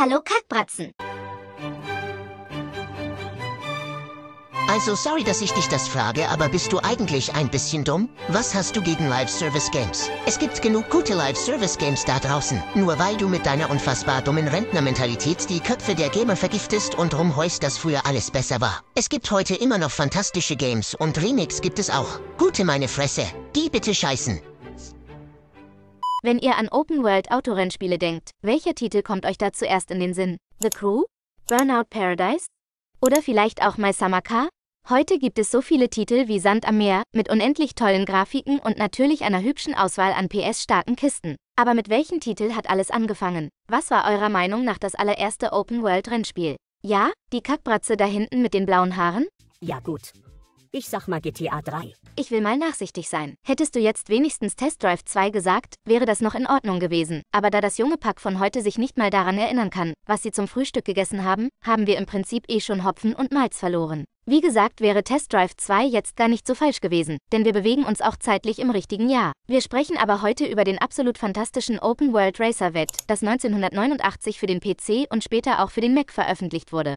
Hallo Kackbratzen. Also sorry, dass ich dich das frage, aber bist du eigentlich ein bisschen dumm? Was hast du gegen Live-Service-Games? Es gibt genug gute Live-Service-Games da draußen. Nur weil du mit deiner unfassbar dummen Rentnermentalität die Köpfe der Gamer vergiftest und rumheust, dass früher alles besser war. Es gibt heute immer noch fantastische Games und Remix gibt es auch. Gute meine Fresse. Die bitte scheißen. Wenn ihr an Open-World-Autorennspiele denkt, welcher Titel kommt euch da zuerst in den Sinn? The Crew? Burnout Paradise? Oder vielleicht auch My Summer Car? Heute gibt es so viele Titel wie Sand am Meer, mit unendlich tollen Grafiken und natürlich einer hübschen Auswahl an PS-starken Kisten. Aber mit welchem Titel hat alles angefangen? Was war eurer Meinung nach das allererste Open-World-Rennspiel? Ja, die Kackbratze da hinten mit den blauen Haaren? Ja gut, ich sag mal GTA 3. Ich will mal nachsichtig sein. Hättest du jetzt wenigstens Test Drive 2 gesagt, wäre das noch in Ordnung gewesen. Aber da das junge Pack von heute sich nicht mal daran erinnern kann, was sie zum Frühstück gegessen haben, haben wir im Prinzip eh schon Hopfen und Malz verloren. Wie gesagt, wäre Test Drive 2 jetzt gar nicht so falsch gewesen, denn wir bewegen uns auch zeitlich im richtigen Jahr. Wir sprechen aber heute über den absolut fantastischen Open World Racer Wett, das 1989 für den PC und später auch für den Mac veröffentlicht wurde.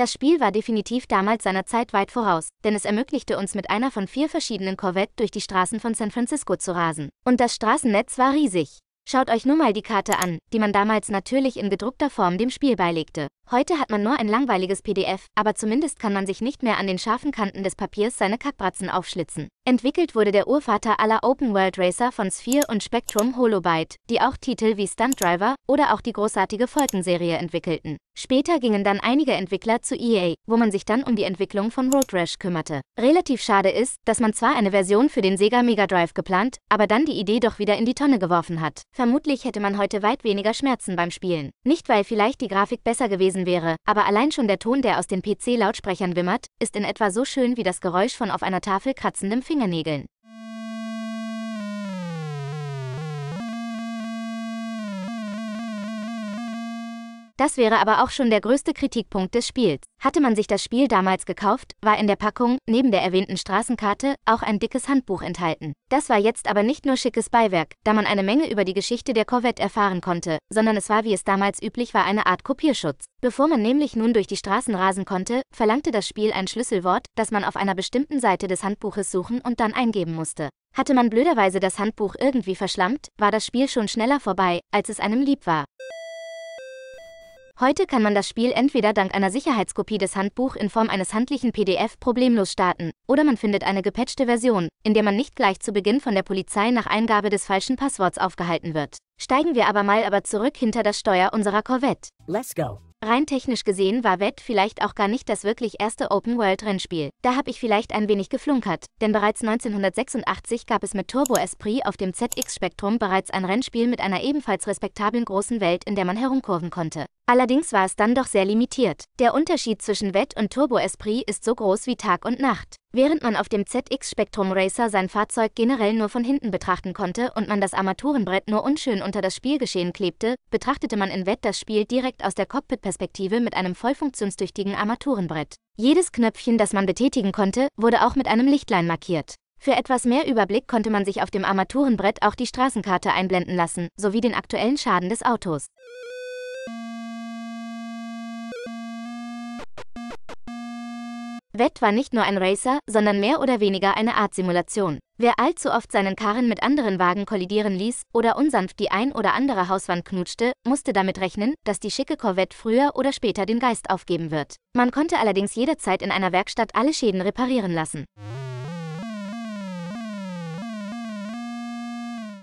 Das Spiel war definitiv damals seiner Zeit weit voraus, denn es ermöglichte uns mit einer von vier verschiedenen Corvette durch die Straßen von San Francisco zu rasen. Und das Straßennetz war riesig. Schaut euch nur mal die Karte an, die man damals natürlich in gedruckter Form dem Spiel beilegte. Heute hat man nur ein langweiliges PDF, aber zumindest kann man sich nicht mehr an den scharfen Kanten des Papiers seine Kackbratzen aufschlitzen. Entwickelt wurde der Urvater aller Open World Racer von Sphere und Spectrum Holobyte, die auch Titel wie Stunt Driver oder auch die großartige Folgenserie entwickelten. Später gingen dann einige Entwickler zu EA, wo man sich dann um die Entwicklung von Road Rash kümmerte. Relativ schade ist, dass man zwar eine Version für den Sega Mega Drive geplant, aber dann die Idee doch wieder in die Tonne geworfen hat. Vermutlich hätte man heute weit weniger Schmerzen beim Spielen. Nicht weil vielleicht die Grafik besser gewesen gewesen wäre, aber allein schon der Ton, der aus den PC-Lautsprechern wimmert, ist in etwa so schön wie das Geräusch von auf einer Tafel kratzendem Fingernägeln. Das wäre aber auch schon der größte Kritikpunkt des Spiels. Hatte man sich das Spiel damals gekauft, war in der Packung, neben der erwähnten Straßenkarte, auch ein dickes Handbuch enthalten. Das war jetzt aber nicht nur schickes Beiwerk, da man eine Menge über die Geschichte der Corvette erfahren konnte, sondern es war, wie es damals üblich war, eine Art Kopierschutz. Bevor man nämlich nun durch die Straßen rasen konnte, verlangte das Spiel ein Schlüsselwort, das man auf einer bestimmten Seite des Handbuches suchen und dann eingeben musste. Hatte man blöderweise das Handbuch irgendwie verschlampt, war das Spiel schon schneller vorbei, als es einem lieb war. Heute kann man das Spiel entweder dank einer Sicherheitskopie des Handbuch in Form eines handlichen PDF problemlos starten, oder man findet eine gepatchte Version, in der man nicht gleich zu Beginn von der Polizei nach Eingabe des falschen Passworts aufgehalten wird. Steigen wir aber mal aber zurück hinter das Steuer unserer Corvette. Let's go! Rein technisch gesehen war Wett vielleicht auch gar nicht das wirklich erste Open-World-Rennspiel. Da habe ich vielleicht ein wenig geflunkert, denn bereits 1986 gab es mit Turbo Esprit auf dem ZX-Spektrum bereits ein Rennspiel mit einer ebenfalls respektablen großen Welt, in der man herumkurven konnte. Allerdings war es dann doch sehr limitiert. Der Unterschied zwischen Wett und Turbo Esprit ist so groß wie Tag und Nacht. Während man auf dem ZX Spectrum Racer sein Fahrzeug generell nur von hinten betrachten konnte und man das Armaturenbrett nur unschön unter das Spielgeschehen klebte, betrachtete man in Wett das Spiel direkt aus der Cockpit-Perspektive mit einem voll funktionstüchtigen Armaturenbrett. Jedes Knöpfchen, das man betätigen konnte, wurde auch mit einem Lichtlein markiert. Für etwas mehr Überblick konnte man sich auf dem Armaturenbrett auch die Straßenkarte einblenden lassen, sowie den aktuellen Schaden des Autos. Wett war nicht nur ein Racer, sondern mehr oder weniger eine Art Simulation. Wer allzu oft seinen Karren mit anderen Wagen kollidieren ließ oder unsanft die ein oder andere Hauswand knutschte, musste damit rechnen, dass die schicke Corvette früher oder später den Geist aufgeben wird. Man konnte allerdings jederzeit in einer Werkstatt alle Schäden reparieren lassen.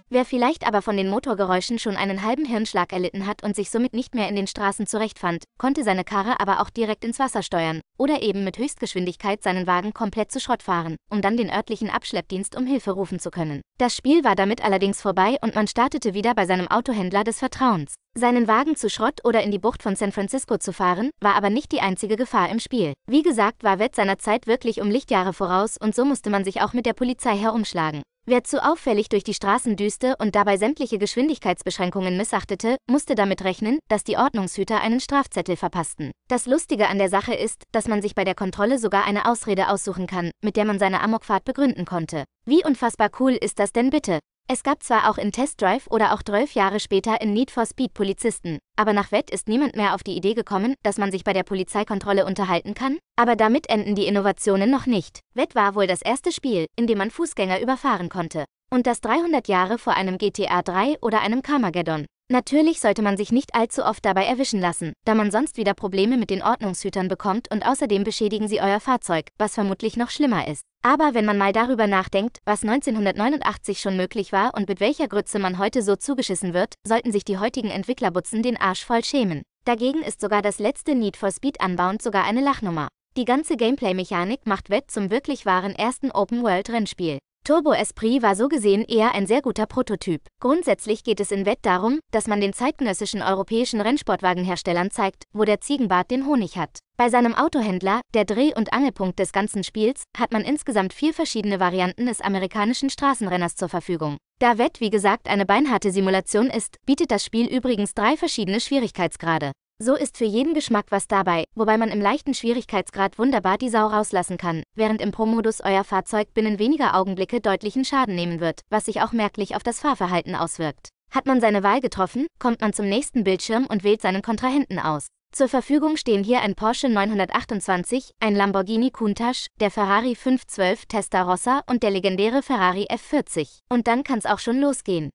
Wer vielleicht aber von den Motorgeräuschen schon einen halben Hirnschlag erlitten hat und sich somit nicht mehr in den Straßen zurechtfand, konnte seine Karre aber auch direkt ins Wasser steuern oder eben mit Höchstgeschwindigkeit seinen Wagen komplett zu Schrott fahren, um dann den örtlichen Abschleppdienst um Hilfe rufen zu können. Das Spiel war damit allerdings vorbei und man startete wieder bei seinem Autohändler des Vertrauens. Seinen Wagen zu Schrott oder in die Bucht von San Francisco zu fahren, war aber nicht die einzige Gefahr im Spiel. Wie gesagt, war Wett seiner Zeit wirklich um Lichtjahre voraus und so musste man sich auch mit der Polizei herumschlagen. Wer zu auffällig durch die Straßen düste und dabei sämtliche Geschwindigkeitsbeschränkungen missachtete, musste damit rechnen, dass die Ordnungshüter einen Strafzettel verpassten. Das Lustige an der Sache ist, dass man sich bei der Kontrolle sogar eine Ausrede aussuchen kann, mit der man seine Amokfahrt begründen konnte. Wie unfassbar cool ist das denn bitte? Es gab zwar auch in Test Drive oder auch 12 Jahre später in Need for Speed Polizisten, aber nach Wett ist niemand mehr auf die Idee gekommen, dass man sich bei der Polizeikontrolle unterhalten kann, aber damit enden die Innovationen noch nicht. Wett war wohl das erste Spiel, in dem man Fußgänger überfahren konnte. Und das 300 Jahre vor einem GTA 3 oder einem Carmageddon. Natürlich sollte man sich nicht allzu oft dabei erwischen lassen, da man sonst wieder Probleme mit den Ordnungshütern bekommt und außerdem beschädigen sie euer Fahrzeug, was vermutlich noch schlimmer ist. Aber wenn man mal darüber nachdenkt, was 1989 schon möglich war und mit welcher Grütze man heute so zugeschissen wird, sollten sich die heutigen Entwicklerbutzen den Arsch voll schämen. Dagegen ist sogar das letzte Need for Speed Unbound sogar eine Lachnummer. Die ganze Gameplay-Mechanik macht Wett zum wirklich wahren ersten Open-World-Rennspiel. Turbo Esprit war so gesehen eher ein sehr guter Prototyp. Grundsätzlich geht es in Wett darum, dass man den zeitgenössischen europäischen Rennsportwagenherstellern zeigt, wo der Ziegenbart den Honig hat. Bei seinem Autohändler, der Dreh- und Angelpunkt des ganzen Spiels, hat man insgesamt vier verschiedene Varianten des amerikanischen Straßenrenners zur Verfügung. Da Wett wie gesagt eine beinharte Simulation ist, bietet das Spiel übrigens drei verschiedene Schwierigkeitsgrade. So ist für jeden Geschmack was dabei, wobei man im leichten Schwierigkeitsgrad wunderbar die Sau rauslassen kann, während im Pro-Modus euer Fahrzeug binnen weniger Augenblicke deutlichen Schaden nehmen wird, was sich auch merklich auf das Fahrverhalten auswirkt. Hat man seine Wahl getroffen, kommt man zum nächsten Bildschirm und wählt seinen Kontrahenten aus. Zur Verfügung stehen hier ein Porsche 928, ein Lamborghini Countach, der Ferrari 512 Testarossa und der legendäre Ferrari F40. Und dann kann's auch schon losgehen.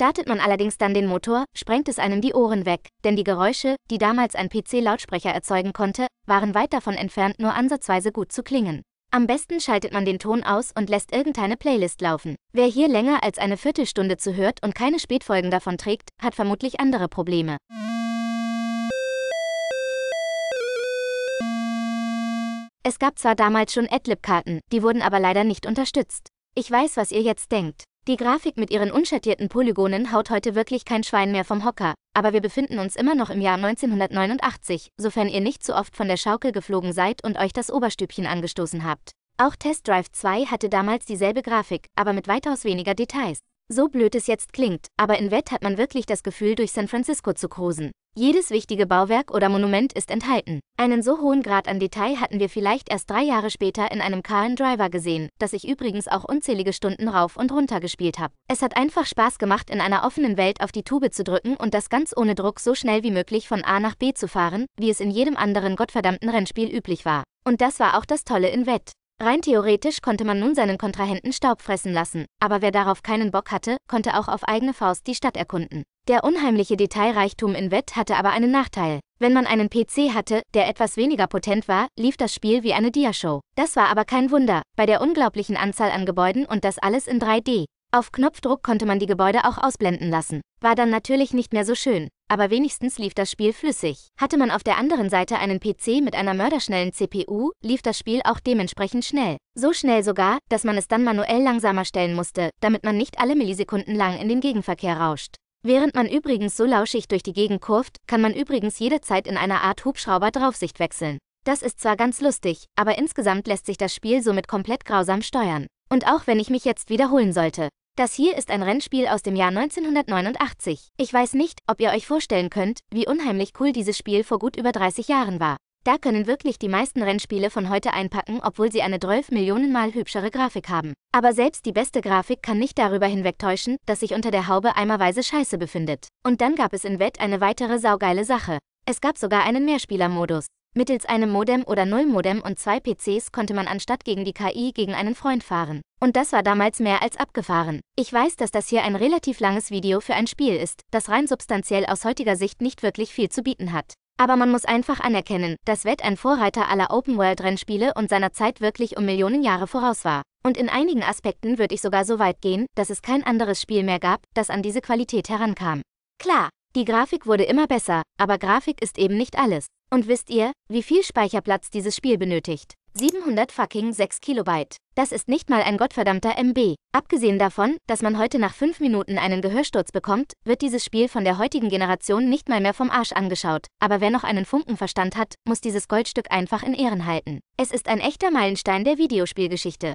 Startet man allerdings dann den Motor, sprengt es einem die Ohren weg, denn die Geräusche, die damals ein PC-Lautsprecher erzeugen konnte, waren weit davon entfernt, nur ansatzweise gut zu klingen. Am besten schaltet man den Ton aus und lässt irgendeine Playlist laufen. Wer hier länger als eine Viertelstunde zuhört und keine Spätfolgen davon trägt, hat vermutlich andere Probleme. Es gab zwar damals schon Adlib-Karten, die wurden aber leider nicht unterstützt. Ich weiß, was ihr jetzt denkt. Die Grafik mit ihren unschattierten Polygonen haut heute wirklich kein Schwein mehr vom Hocker, aber wir befinden uns immer noch im Jahr 1989, sofern ihr nicht zu oft von der Schaukel geflogen seid und euch das Oberstübchen angestoßen habt. Auch Test Drive 2 hatte damals dieselbe Grafik, aber mit weitaus weniger Details. So blöd es jetzt klingt, aber in Wett hat man wirklich das Gefühl, durch San Francisco zu cruisen. Jedes wichtige Bauwerk oder Monument ist enthalten. Einen so hohen Grad an Detail hatten wir vielleicht erst drei Jahre später in einem Car and Driver gesehen, das ich übrigens auch unzählige Stunden rauf und runter gespielt habe. Es hat einfach Spaß gemacht, in einer offenen Welt auf die Tube zu drücken und das ganz ohne Druck so schnell wie möglich von A nach B zu fahren, wie es in jedem anderen gottverdammten Rennspiel üblich war. Und das war auch das Tolle in Wett. Rein theoretisch konnte man nun seinen Kontrahenten Staub fressen lassen, aber wer darauf keinen Bock hatte, konnte auch auf eigene Faust die Stadt erkunden. Der unheimliche Detailreichtum in Wett hatte aber einen Nachteil. Wenn man einen PC hatte, der etwas weniger potent war, lief das Spiel wie eine Diashow. Das war aber kein Wunder, bei der unglaublichen Anzahl an Gebäuden und das alles in 3D. Auf Knopfdruck konnte man die Gebäude auch ausblenden lassen. War dann natürlich nicht mehr so schön aber wenigstens lief das Spiel flüssig. Hatte man auf der anderen Seite einen PC mit einer mörderschnellen CPU, lief das Spiel auch dementsprechend schnell. So schnell sogar, dass man es dann manuell langsamer stellen musste, damit man nicht alle Millisekunden lang in den Gegenverkehr rauscht. Während man übrigens so lauschig durch die Gegend kurft, kann man übrigens jederzeit in einer Art Hubschrauber Draufsicht wechseln. Das ist zwar ganz lustig, aber insgesamt lässt sich das Spiel somit komplett grausam steuern. Und auch wenn ich mich jetzt wiederholen sollte, das hier ist ein Rennspiel aus dem Jahr 1989. Ich weiß nicht, ob ihr euch vorstellen könnt, wie unheimlich cool dieses Spiel vor gut über 30 Jahren war. Da können wirklich die meisten Rennspiele von heute einpacken, obwohl sie eine 12 Millionen Mal hübschere Grafik haben. Aber selbst die beste Grafik kann nicht darüber hinwegtäuschen, dass sich unter der Haube eimerweise Scheiße befindet. Und dann gab es in Wett eine weitere saugeile Sache. Es gab sogar einen Mehrspielermodus. Mittels einem Modem oder Nullmodem und zwei PCs konnte man anstatt gegen die KI gegen einen Freund fahren. Und das war damals mehr als abgefahren. Ich weiß, dass das hier ein relativ langes Video für ein Spiel ist, das rein substanziell aus heutiger Sicht nicht wirklich viel zu bieten hat. Aber man muss einfach anerkennen, dass Wett ein Vorreiter aller Open-World-Rennspiele und seiner Zeit wirklich um Millionen Jahre voraus war. Und in einigen Aspekten würde ich sogar so weit gehen, dass es kein anderes Spiel mehr gab, das an diese Qualität herankam. Klar, die Grafik wurde immer besser, aber Grafik ist eben nicht alles. Und wisst ihr, wie viel Speicherplatz dieses Spiel benötigt? 700 fucking 6 Kilobyte. Das ist nicht mal ein gottverdammter MB. Abgesehen davon, dass man heute nach 5 Minuten einen Gehörsturz bekommt, wird dieses Spiel von der heutigen Generation nicht mal mehr vom Arsch angeschaut. Aber wer noch einen Funkenverstand hat, muss dieses Goldstück einfach in Ehren halten. Es ist ein echter Meilenstein der Videospielgeschichte.